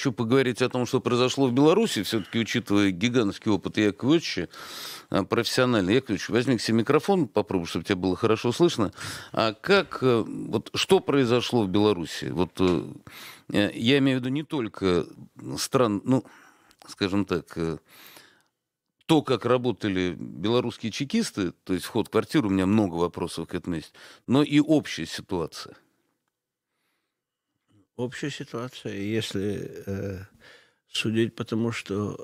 хочу поговорить о том, что произошло в Беларуси, все-таки учитывая гигантский опыт Яковлевича, а, профессиональный. Яковлевич, возьми к себе микрофон, попробуй, чтобы тебя было хорошо слышно. А как, э, вот что произошло в Беларуси? Вот э, э, я имею в виду не только стран, ну, скажем так, то, как работали белорусские чекисты, то есть вход в квартиру, у меня много вопросов к этому есть, но и общая ситуация – общая ситуация. Если э, судить по тому, что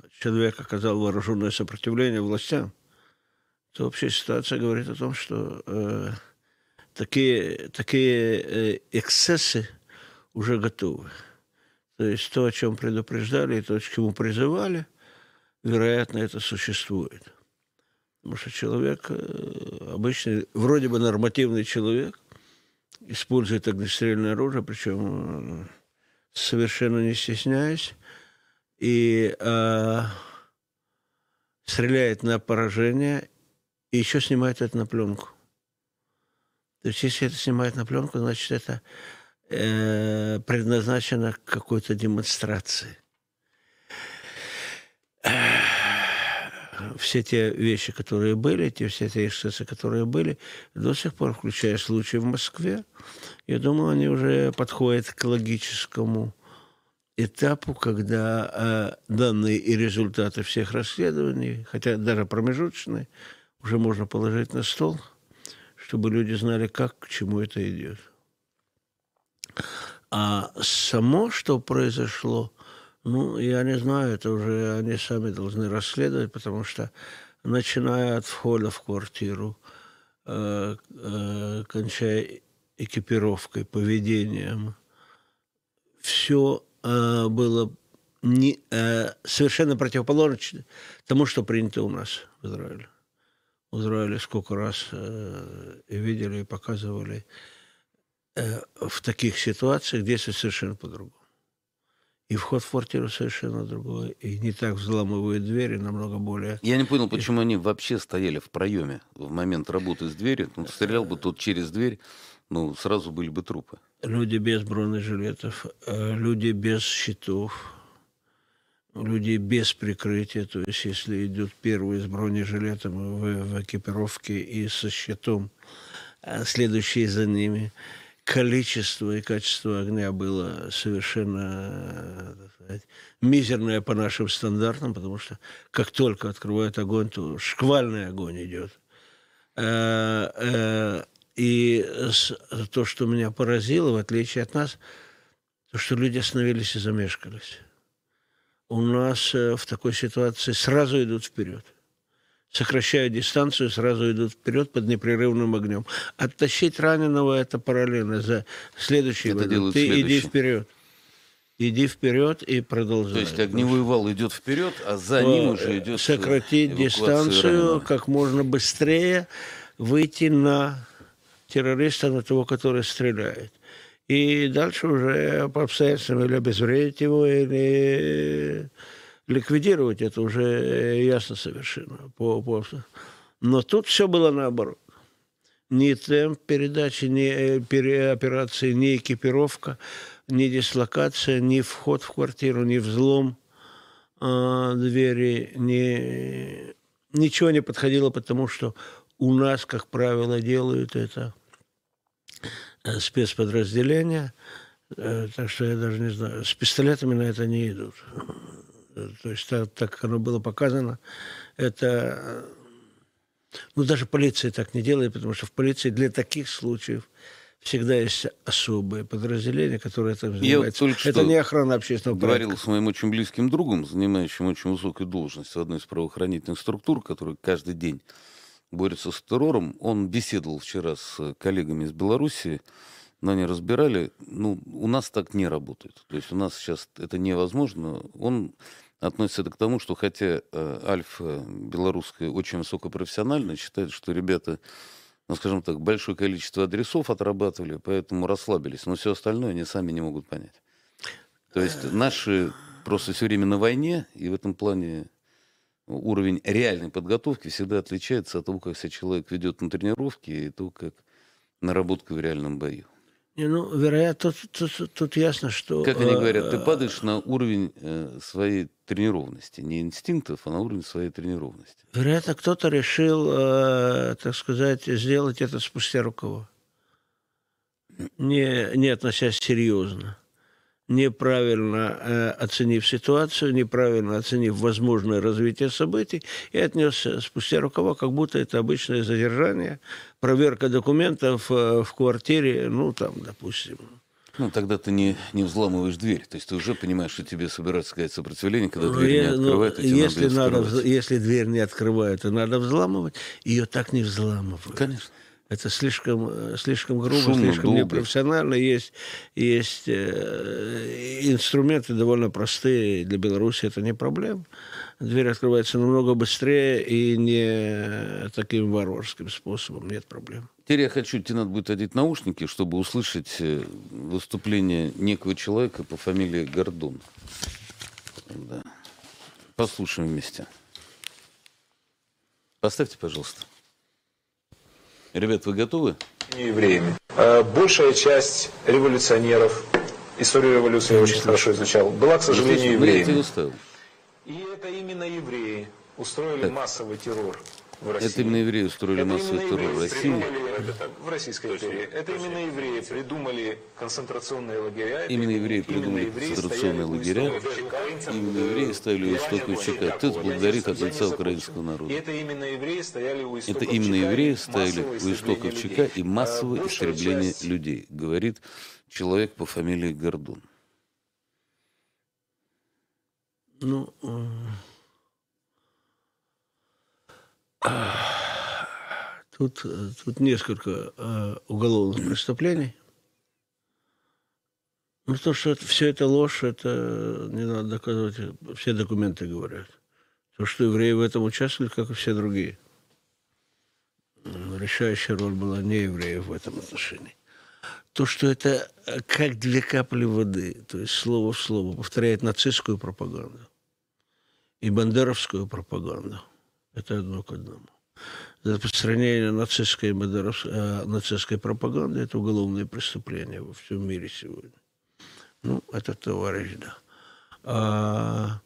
э, человек оказал вооруженное сопротивление властям, то общая ситуация говорит о том, что э, такие, такие э, эксцессы уже готовы. То есть то, о чем предупреждали, и то, к чему призывали, вероятно, это существует. Потому что человек, э, обычный, вроде бы нормативный человек, использует огнестрельное оружие, причем э, совершенно не стесняясь, и э, стреляет на поражение, и еще снимает это на пленку. То есть, если это снимает на пленку, значит, это э, предназначено к какой-то демонстрации. все те вещи, которые были, те все те эксцессы, которые были, до сих пор, включая случаи в Москве, я думаю, они уже подходят к логическому этапу, когда э, данные и результаты всех расследований, хотя даже промежуточные, уже можно положить на стол, чтобы люди знали, как к чему это идет. А само, что произошло, ну, я не знаю, это уже они сами должны расследовать, потому что начиная от входа в квартиру, э, э, кончая экипировкой, поведением, все э, было не, э, совершенно противоположно тому, что принято у нас в Израиле. В Израиле сколько раз э, видели, и показывали э, в таких ситуациях действуют совершенно по-другому и вход в квартиру совершенно другой, и не так взламывают двери, намного более... Я не понял, почему и... они вообще стояли в проеме в момент работы с двери. Ну, стрелял бы тут через дверь, ну, сразу были бы трупы. Люди без бронежилетов, э, люди без щитов, люди без прикрытия. То есть, если идет первый с бронежилетом в, в экипировке и со щитом, а следующие за ними – количество и качество огня было совершенно э, так сказать, мизерное по нашим стандартам, потому что как только открывают огонь, то шквальный огонь идет. Э, э, и то, что меня поразило, в отличие от нас, то, что люди остановились и замешкались. У нас в такой ситуации сразу идут вперед. Сокращая дистанцию, сразу идут вперед под непрерывным огнем. Оттащить раненого это параллельно за следующий это вариант. Ты следующий. иди вперед. Иди вперед и продолжай. То есть огневой вал идет вперед, а за Но ним уже идет э, сократить дистанцию раненого. как можно быстрее, выйти на террориста, на того, который стреляет. И дальше уже по обстоятельствам или обезвредить его, или ликвидировать это уже э, ясно совершенно. По, по... Но тут все было наоборот. Ни темп передачи, ни э, операции, ни экипировка, ни дислокация, ни вход в квартиру, ни взлом э, двери, ни... ничего не подходило, потому что у нас, как правило, делают это э, спецподразделения, так что я даже не знаю, с пистолетами на это не идут то есть так, так как оно было показано, это... Э, ну, даже полиция так не делает, потому что в полиции для таких случаев всегда есть особые подразделения, которые этим занимаются. Я это не охрана общественного порядка. говорил с моим очень близким другом, занимающим очень высокую должность в одной из правоохранительных структур, который каждый день борется с террором. Он беседовал вчера с э, коллегами из Белоруссии, но не разбирали. Ну, у нас так не работает. То есть у нас сейчас это невозможно. Он относится это к тому, что хотя э, Альфа белорусская очень высокопрофессионально считает, что ребята, ну, скажем так, большое количество адресов отрабатывали, поэтому расслабились. Но все остальное они сами не могут понять. То есть наши просто все время на войне, и в этом плане уровень реальной подготовки всегда отличается от того, как себя человек ведет на тренировке, и то, как наработка в реальном бою. Не, ну, вероятно, тут, тут, тут ясно, что... Как они э, говорят, ты э, падаешь на уровень э, своей тренированности. Не инстинктов, а на уровень своей тренированности. Вероятно, кто-то решил, так сказать, сделать это спустя рукава. Не, не относясь серьезно неправильно э, оценив ситуацию, неправильно оценив возможное развитие событий, и отнесся э, спустя рукава, как будто это обычное задержание, проверка документов э, в квартире, ну, там, допустим, ну, тогда ты не, не взламываешь дверь. То есть ты уже понимаешь, что тебе собирается какое-то сопротивление, когда дверь не открывают, ну, если надо, надо Если дверь не открывают, то надо взламывать. Ее так не взламывают. Конечно. Это слишком, э, слишком грубо, Шумно, слишком долго. непрофессионально. Есть, есть э, инструменты довольно простые. Для Беларуси это не проблема. Дверь открывается намного быстрее и не таким варварским способом. Нет проблем. Теперь я хочу, тебе надо будет одеть наушники, чтобы услышать э, выступление некого человека по фамилии Гордон. Да. Послушаем вместе. Поставьте, пожалуйста. Ребят, вы готовы? Не евреями. Э, большая часть революционеров, историю революции я очень хорошо изучал, была, к сожалению, евреями. И это именно евреи устроили массовый террор в России. Это именно евреи устроили массовый террор в России. в Российской империи. Это именно евреи придумали концентрационные лагеря. Именно евреи придумали концентрационные лагеря. Именно э, евреи стояли у истоков ЧК. ТЭЦ благодарит от лица украинского народа. Это именно евреи стояли у истоков ЧК и а массовое истребление людей, говорит человек по фамилии Гордон. Ну, э, Тут, э, тут несколько э, уголовных преступлений. Ну, то, что это, все это ложь, это э, не надо доказывать. Э, все документы говорят. То, что евреи в этом участвовали, как и все другие. Решающая роль была не евреев в этом отношении. То, что это как две капли воды, то есть слово в слово, повторяет нацистскую пропаганду и бандеровскую пропаганду – это одно к одному. распространение нацистской, модерос... Э, нацистской пропаганды – это уголовное преступление во всем мире сегодня. Ну, это товарищ, да. А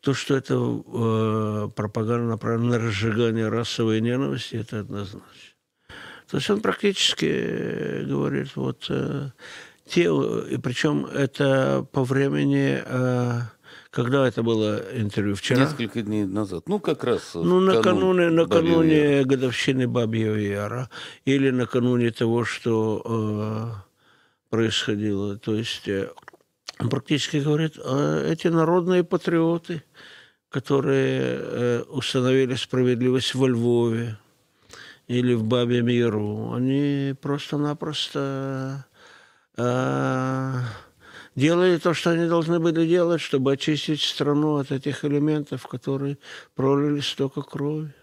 то, что это э, пропаганда направлена на разжигание расовой ненависти, это однозначно. То есть он практически говорит, вот э, те, и причем это по времени... Э, когда это было интервью? Вчера? Несколько дней назад. Ну, как раз. Э, ну, накануне, накануне годовщины Бабьего Яра. Или накануне того, что э, происходило. То есть, э, практически говорит, э, эти народные патриоты, которые э, установили справедливость во Львове или в Бабьем Яру, они просто-напросто... Э, делали то, что они должны были делать, чтобы очистить страну от этих элементов, которые пролили столько крови.